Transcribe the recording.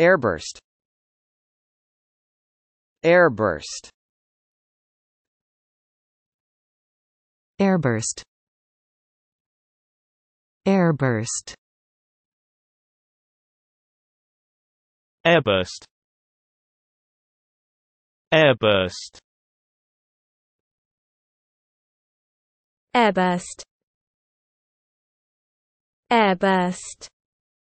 Airburst Airburst Airburst Airburst Airburst Airburst Airburst Airburst